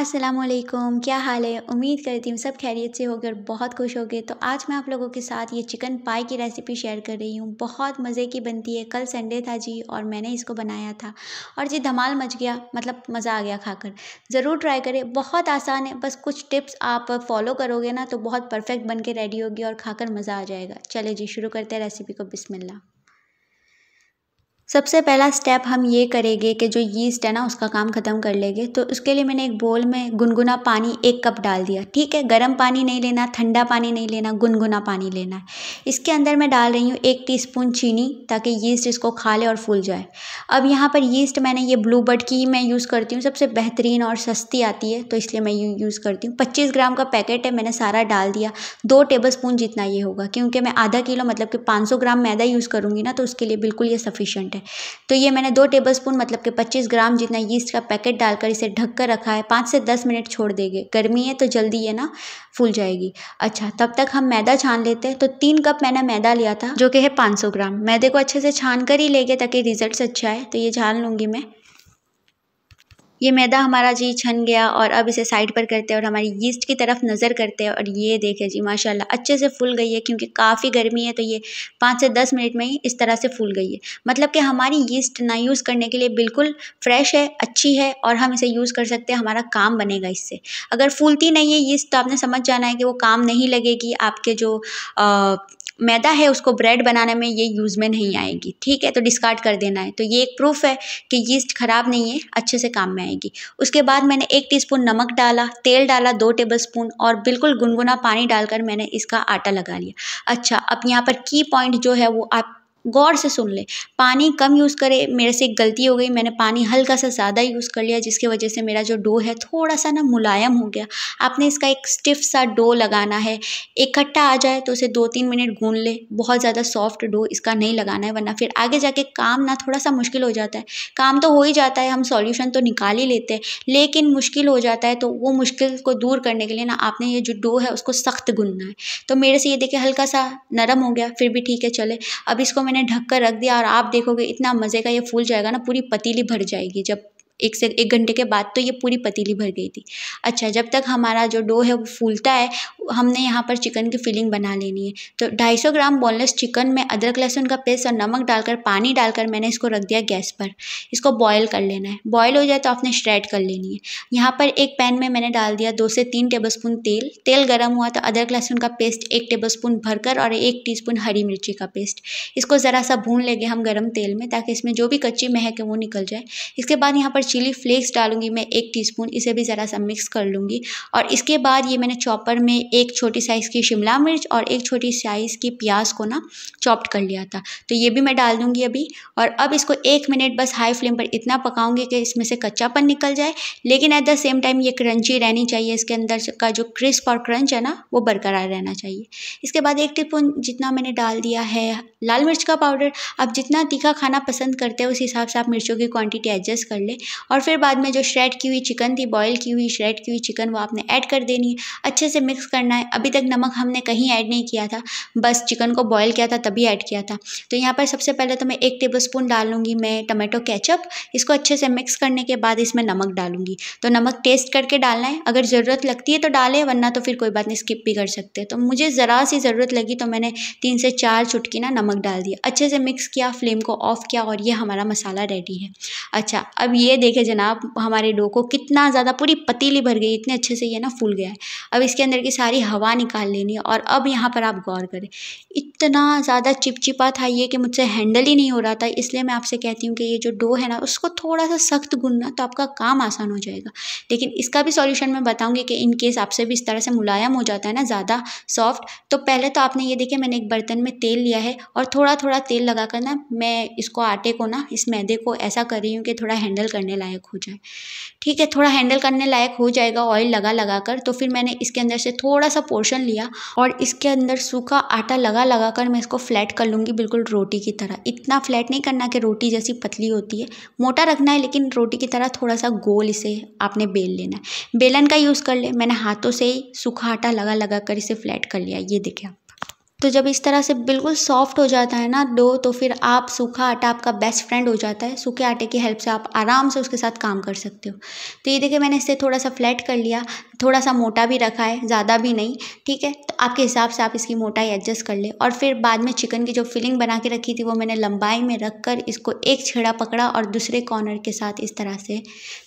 असलम क्या हाल है उम्मीद करती हूँ सब खैरियत से होगी और बहुत खुश गए तो आज मैं आप लोगों के साथ ये चिकन पाई की रेसिपी शेयर कर रही हूँ बहुत मज़े की बनती है कल संडे था जी और मैंने इसको बनाया था और जी धमाल मच गया मतलब मज़ा आ गया खाकर ज़रूर ट्राई करें बहुत आसान है बस कुछ टिप्स आप फॉलो करोगे ना तो बहुत परफेक्ट बन के रेडी होगी और खाकर मज़ा आ जाएगा चले जी शुरू करते हैं रेसिपी को बिसमिल्ला सबसे पहला स्टेप हम ये करेंगे कि जो यीस्ट है ना उसका काम ख़त्म कर लेंगे तो उसके लिए मैंने एक बोल में गुनगुना पानी एक कप डाल दिया ठीक है गर्म पानी नहीं लेना ठंडा पानी नहीं लेना गुनगुना पानी लेना है इसके अंदर मैं डाल रही हूँ एक टीस्पून चीनी ताकि यीस्ट इसको खा ले और फूल जाए अब यहाँ पर यीस्ट मैंने ये ब्लू बर्ड की मैं यूज़ करती हूँ सबसे बेहतरीन और सस्ती आती है तो इसलिए मैं ये यूज़ करती हूँ पच्चीस ग्राम का पैकेट है मैंने सारा डाल दिया दो टेबल स्पून जितना ये होगा क्योंकि मैं आधा किलो मतलब कि पाँच ग्राम मैदा यूज़ करूँगी ना तो उसके लिए बिल्कुल ये सफिशेंट है है तो ये मैंने दो टेबलस्पून मतलब कि 25 ग्राम जितना यीस्ट का पैकेट डालकर इसे ढक कर रखा है पाँच से दस मिनट छोड़ देंगे गर्मी है तो जल्दी ये ना फूल जाएगी अच्छा तब तक हम मैदा छान लेते हैं तो तीन कप मैंने मैदा लिया था जो कि है पाँच ग्राम मैदे को अच्छे से छान कर ही गए ताकि रिजल्ट अच्छा आए तो ये छान लूँगी मैं ये मैदा हमारा जी छन गया और अब इसे साइड पर करते हैं और हमारी यीस्ट की तरफ नज़र करते हैं और ये देखें जी माशाल्लाह अच्छे से फूल गई है क्योंकि काफ़ी गर्मी है तो ये पाँच से दस मिनट में ही इस तरह से फूल गई है मतलब कि हमारी यीस्ट ना यूज़ करने के लिए बिल्कुल फ्रेश है अच्छी है और हम इसे यूज़ कर सकते हैं हमारा काम बनेगा इससे अगर फूलती नहीं है यीस्ट तो आपने समझ जाना है कि वो काम नहीं लगेगी आपके जो मैदा है उसको ब्रेड बनाने में ये यूज़ में नहीं आएगी ठीक है तो डिस्कार्ड कर देना है तो ये एक प्रूफ है कि यीस्ट ख़राब नहीं है अच्छे से काम में आएगी जाएगी उसके बाद मैंने एक टीस्पून नमक डाला तेल डाला दो टेबल स्पून और बिल्कुल गुनगुना पानी डालकर मैंने इसका आटा लगा लिया अच्छा अब यहाँ पर की पॉइंट जो है वो आप गौर से सुन ले पानी कम यूज़ करे मेरे से एक गलती हो गई मैंने पानी हल्का सा ज़्यादा यूज़ कर लिया जिसकी वजह से मेरा जो डो है थोड़ा सा ना मुलायम हो गया आपने इसका एक स्टिफ सा डो लगाना है इकट्ठा आ जाए तो उसे दो तीन मिनट गून ले बहुत ज़्यादा सॉफ्ट डो इसका नहीं लगाना है वरना फिर आगे जाके काम ना थोड़ा सा मुश्किल हो जाता है काम तो हो ही जाता है हम सॉल्यूशन तो निकाल ही लेते हैं लेकिन मुश्किल हो जाता है तो वो मुश्किल को दूर करने के लिए ना आपने ये जो डो है उसको सख्त गुनना है तो मेरे से ये देखिए हल्का सा नरम हो गया फिर भी ठीक है चले अब इसको मैंने ढक कर रख दिया और आप देखोगे इतना मज़े का ये फूल जाएगा ना पूरी पतीली भर जाएगी जब एक से एक घंटे के बाद तो ये पूरी पतीली भर गई थी अच्छा जब तक हमारा जो डो है वो फूलता है हमने यहाँ पर चिकन की फिलिंग बना लेनी है तो 250 ग्राम बोनलेस चिकन में अदरक लहसुन का पेस्ट और नमक डालकर पानी डालकर मैंने इसको रख दिया गैस पर इसको बॉयल कर लेना है बॉयल हो जाए तो आपने श्रेड कर लेनी है यहाँ पर एक पैन में मैंने डाल दिया दो से तीन स्पून तेल तेल गर्म हुआ तो अदरक लहसुन का पेस्ट एक स्पून भरकर और एक स्पून हरी मिर्ची का पेस्ट इसको ज़रा सा भून लेंगे हम गर्म तेल में ताकि इसमें जो भी कच्ची महक है वो निकल जाए इसके बाद यहाँ पर चिली फ्लेक्स डालूंगी मैं एक टीस्पून इसे भी ज़रा सा मिक्स कर लूँगी और इसके बाद ये मैंने चॉपर में एक एक छोटी साइज़ की शिमला मिर्च और एक छोटी साइज़ की प्याज को ना चॉप्ड कर लिया था तो ये भी मैं डाल दूँगी अभी और अब इसको एक मिनट बस हाई फ्लेम पर इतना पकाऊँगी कि इसमें से कच्चापन निकल जाए लेकिन एट द सेम टाइम ये क्रंची रहनी चाहिए इसके अंदर का जो क्रिस्प और क्रंच है ना वो बरकरार रहना चाहिए इसके बाद एक टिस्पून जितना मैंने डाल दिया है लाल मिर्च का पाउडर आप जितना तीखा खाना पसंद करते हैं उस हिसाब से आप मिर्चों की क्वांटिटी एडजस्ट कर ले और फिर बाद में जो श्रेड की हुई चिकन थी बॉयल की हुई श्रेड की हुई चिकन वो आपने ऐड कर देनी है अच्छे से मिक्स कर करना है अभी तक नमक हमने कहीं ऐड नहीं किया था बस चिकन को बॉईल किया था तभी ऐड किया था तो यहाँ पर सबसे पहले तो मैं एक टेबल स्पून डाल मैं टमाटो केचप इसको अच्छे से मिक्स करने के बाद इसमें नमक डालूंगी तो नमक टेस्ट करके डालना है अगर ज़रूरत लगती है तो डालें वरना तो फिर कोई बात नहीं स्किप भी कर सकते तो मुझे ज़रा सी ज़रूरत लगी तो मैंने तीन से चार चुटकी ना नमक डाल दिया अच्छे से मिक्स किया फ्लेम को ऑफ़ किया और ये हमारा मसाला रेडी है अच्छा अब ये देखें जनाब हमारे डो को कितना ज़्यादा पूरी पतीली भर गई इतने अच्छे से ये ना फूल गया है अब इसके अंदर की सारी सारी हवा निकाल लेनी है और अब यहाँ पर आप गौर करें इतना ज़्यादा चिपचिपा था ये कि मुझसे हैंडल ही नहीं हो रहा था इसलिए मैं आपसे कहती हूँ कि ये जो डो है ना उसको थोड़ा सा सख्त गुनना तो आपका काम आसान हो जाएगा लेकिन इसका भी सॉल्यूशन मैं बताऊँगी कि इन केस आपसे भी इस तरह से मुलायम हो जाता है ना ज़्यादा सॉफ्ट तो पहले तो आपने ये देखिए मैंने एक बर्तन में तेल लिया है और थोड़ा थोड़ा तेल लगा कर ना मैं इसको आटे को ना इस मैदे को ऐसा कर रही हूँ कि थोड़ा हैंडल करने लायक हो जाए ठीक है थोड़ा हैंडल करने लायक हो जाएगा ऑयल लगा लगा कर तो फिर मैंने इसके अंदर से थोड़ा सा पोर्शन लिया और इसके अंदर सूखा आटा लगा लगा लगाकर मैं इसको फ्लैट कर लूँगी बिल्कुल रोटी की तरह इतना फ्लैट नहीं करना कि रोटी जैसी पतली होती है मोटा रखना है लेकिन रोटी की तरह थोड़ा सा गोल इसे आपने बेल लेना है बेलन का यूज़ कर ले मैंने हाथों से ही सूखा आटा लगा लगा कर इसे फ्लैट कर लिया ये देखिए आप तो जब इस तरह से बिल्कुल सॉफ्ट हो जाता है ना डो तो फिर आप सूखा आटा आपका बेस्ट फ्रेंड हो जाता है सूखे आटे की हेल्प से आप आराम से उसके साथ काम कर सकते हो तो ये देखिए मैंने इसे थोड़ा सा फ्लैट कर लिया थोड़ा सा मोटा भी रखा है ज़्यादा भी नहीं ठीक है तो आपके हिसाब से आप इसकी मोटाई एडजस्ट कर ले और फिर बाद में चिकन की जो फिलिंग बना के रखी थी वो मैंने लंबाई में रख कर इसको एक छेड़ा पकड़ा और दूसरे कॉर्नर के साथ इस तरह से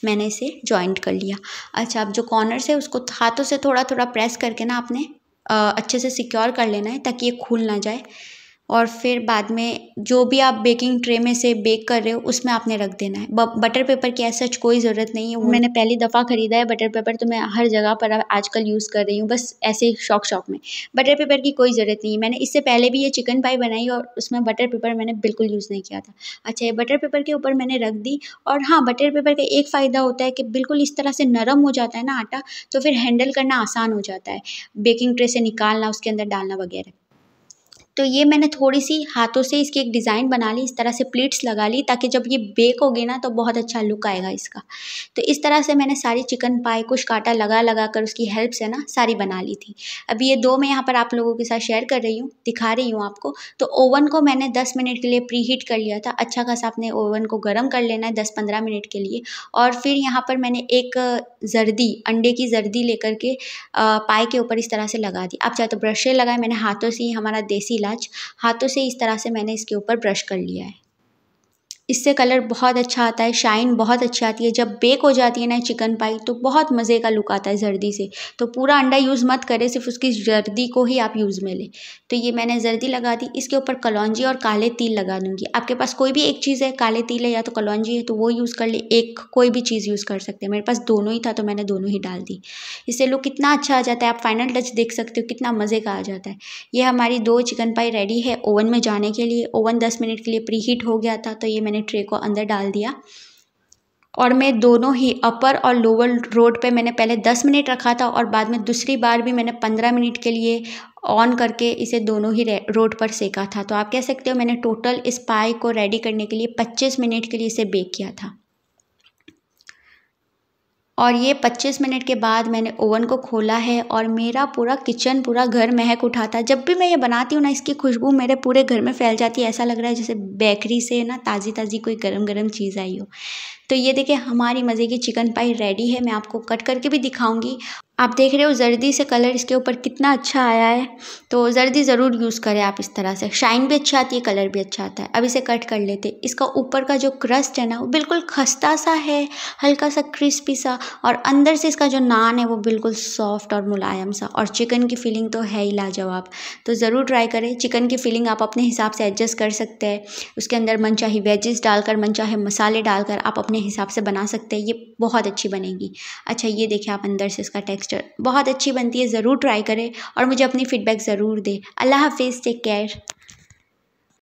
मैंने इसे जॉइंट कर लिया अच्छा अब जो कॉर्नर से उसको हाथों से थोड़ा थोड़ा प्रेस करके ना आपने अच्छे से सिक्योर कर लेना है ताकि ये खुल ना जाए और फिर बाद में जो भी आप बेकिंग ट्रे में से बेक कर रहे हो उसमें आपने रख देना है बटर पेपर की ऐसा सच कोई ज़रूरत नहीं है मैंने पहली दफ़ा ख़रीदा है बटर पेपर तो मैं हर जगह पर आजकल यूज़ कर रही हूँ बस ऐसे ही शॉक शॉक में बटर पेपर की कोई ज़रूरत नहीं है मैंने इससे पहले भी ये चिकन पाई बनाई और उसमें बटर पेपर मैंने बिल्कुल यूज़ नहीं किया था अच्छा ये बटर पेपर के ऊपर मैंने रख दी और हाँ बटर पेपर का एक फ़ायदा होता है कि बिल्कुल इस तरह से नरम हो जाता है ना आटा तो फिर हैंडल करना आसान हो जाता है बेकिंग ट्रे से निकालना उसके अंदर डालना वगैरह तो ये मैंने थोड़ी सी हाथों से इसकी एक डिज़ाइन बना ली इस तरह से प्लीट्स लगा ली ताकि जब ये बेक गए ना तो बहुत अच्छा लुक आएगा इसका तो इस तरह से मैंने सारी चिकन पाई कुछ काटा लगा लगा कर उसकी हेल्प से ना सारी बना ली थी अभी ये दो मैं यहाँ पर आप लोगों के साथ शेयर कर रही हूँ दिखा रही हूँ आपको तो ओवन को मैंने दस मिनट के लिए प्री हीट कर लिया था अच्छा खासा आपने ओवन को गर्म कर लेना है दस पंद्रह मिनट के लिए और फिर यहाँ पर मैंने एक जर्दी अंडे की जर्दी लेकर के पाए के ऊपर इस तरह से लगा दी आप चाहे तो ब्रशे लगाए मैंने हाथों से ही हमारा देसी इलाज हाथों से इस तरह से मैंने इसके ऊपर ब्रश कर लिया है इससे कलर बहुत अच्छा आता है शाइन बहुत अच्छी आती है जब बेक हो जाती है ना चिकन पाई तो बहुत मज़े का लुक आता है जर्दी से तो पूरा अंडा यूज़ मत करें सिर्फ उसकी जर्दी को ही आप यूज़ में लें तो ये मैंने जर्दी लगा दी इसके ऊपर कलौजी और काले तिल लगा दूँगी आपके पास कोई भी एक चीज़ है काले तिल है या तो कलौजी है तो वो यूज़ कर ले एक कोई भी चीज़ यूज़ कर सकते हैं मेरे पास दोनों ही था तो मैंने दोनों ही डाल दी इससे लुक कितना अच्छा आ जाता है आप फाइनल टच देख सकते हो कितना मज़े का आ जाता है ये हमारी दो चिकन पाई रेडी है ओवन में जाने के लिए ओवन दस मिनट के लिए प्री हीट हो गया था तो ये मैंने मैंने ट्रे को अंदर डाल दिया और मैं दोनों ही अपर और लोअर रोड पे मैंने पहले दस मिनट रखा था और बाद में दूसरी बार भी मैंने पंद्रह मिनट के लिए ऑन करके इसे दोनों ही रोड पर सेका था तो आप कह सकते हो मैंने टोटल इस पाई को रेडी करने के लिए पच्चीस मिनट के लिए इसे बेक किया था और ये पच्चीस मिनट के बाद मैंने ओवन को खोला है और मेरा पूरा किचन पूरा घर महक उठाता है जब भी मैं ये बनाती हूँ ना इसकी खुशबू मेरे पूरे घर में फैल जाती है ऐसा लग रहा है जैसे बेकरी से ना ताज़ी ताज़ी कोई गर्म गर्म चीज़ आई हो तो ये देखिए हमारी मज़े की चिकन पाई रेडी है मैं आपको कट करके भी दिखाऊंगी आप देख रहे हो जर्दी से कलर इसके ऊपर कितना अच्छा आया है तो जर्दी ज़रूर यूज़ करें आप इस तरह से शाइन भी अच्छी आती है कलर भी अच्छा आता है अब इसे कट कर लेते हैं इसका ऊपर का जो क्रस्ट है ना वो बिल्कुल खस्ता सा है हल्का सा क्रिस्पी सा और अंदर से इसका जो नान है वो बिल्कुल सॉफ्ट और मुलायम सा और चिकन की फीलिंग तो है ही लाजवाब तो ज़रूर ट्राई करें चिकन की फीलिंग आप अपने हिसाब से एडजस्ट कर सकते हैं उसके अंदर मन चाहे वेजेस डालकर मन चाहे मसाले डालकर आप अपने हिसाब से बना सकते हैं ये बहुत अच्छी बनेगी अच्छा ये देखिए आप अंदर से इसका टेक्स मिक्सचर बहुत अच्छी बनती है ज़रूर ट्राई करें और मुझे अपनी फ़ीडबैक ज़रूर दें अल्लाह हाफ़िज़ टेक केयर